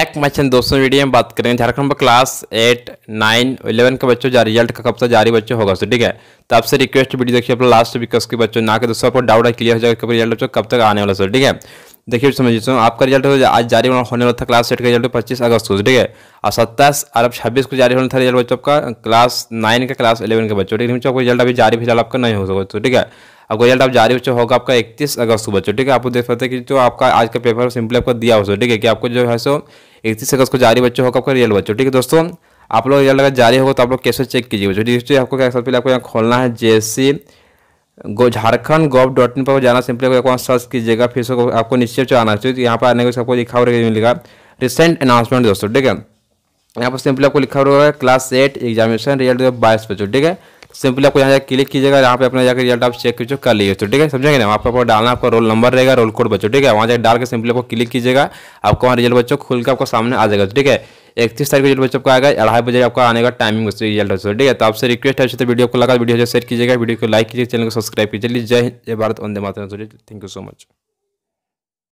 एक मचन दोस्तों वीडियो में बात करेंगे झारखंड में क्लास एट नाइन इलेवन का बच्चों जा रिजल्ट का कब से जारी बच्चों होगा सो ठीक है तो आपसे रिक्वेस्ट वीडियो देखिए अपना लास्ट विकस के बच्चों ना के दोस्तों आपको डाउट है क्लियर हो जाएगा कब रिजल्ट बच्चों कब तक आने वाला सर ठीक है देखिए समझ लीजिए तो आपका रिजल्ट आज जारी होने वाला था क्लास एट का रिजल्ट पच्चीस अगस्त को ठीक है और सत्ताईस और अब छब्बीस को जारी होने था रिजल्ट बच्चों का क्लास नाइन का क्लास इलेवन के बच्चों ठीक है आपको रिजल्ट अभी जारी फिलहाल आपका नहीं हो सकता तो ठीक है अब रिजल्ट आप जारी बच्चों होगा आपका इकतीस अगस्त को बच्चों ठीक है आपको देख सकते हैं कि जो आपका आज का पेपर सिंपली आपको दिया हो सो ठीक है कि आपको जो है सो इकतीस अगस्त को जारी बच्चों होगा आपका रिजल्ट बच्चों ठीक है दोस्तों आप लोग रिजल्ट अगर जारी होगा तो आप लोग कैसे चेक कीजिए बच्चों आपको क्या पहले आपको यहाँ खोलना है J go Jharkhand gov dot in पर जाना सिंपली आपको अकाउंट सर्च कीजिएगा फिर से आपको निश्चय से आना चाहिए तो यहाँ पर आने के आपको लिखा हुआ मिलेगा रिसेंट अनाउंसमेंट दोस्तों ठीक है यहाँ पर सिंपली आपको लिखा हुआ है क्लास एट एग्जामिनेशन रिजल्ट दो बाईस बच्चों ठीक है सिंपली आपको यहाँ जाकर क्लिक कीजिएगा यहाँ पे अपना जाकर रिजल्ट आप चेक कीजिए कर लीजिए तो ठीक है समझेंगे ना आपको डालना आपका रोल नंबर रहेगा रोल कोड बच्चों ठीक है वहाँ जाकर डाल के सिंपली आपको क्लिक कीजिएगा आपको वहाँ रिजल्ट बच्चों खुल के आपको सामने आ जाएगा ठीक है इकतीस तारीख को रिजल्ट बच्चों आपका आएगा अढ़ाई बजे आपका आने का टाइमिंग उससे रिजल्ट है ठीक है तो आपसे रिक्वेस्ट है तो वीडियो को लगा वीडियो शेयर कीजिएगा वीडियो को लाइक कीजिए चैनल को सब्सक्राइब कीजिए जय जय भारत वंदे माता थैंक यू सो मच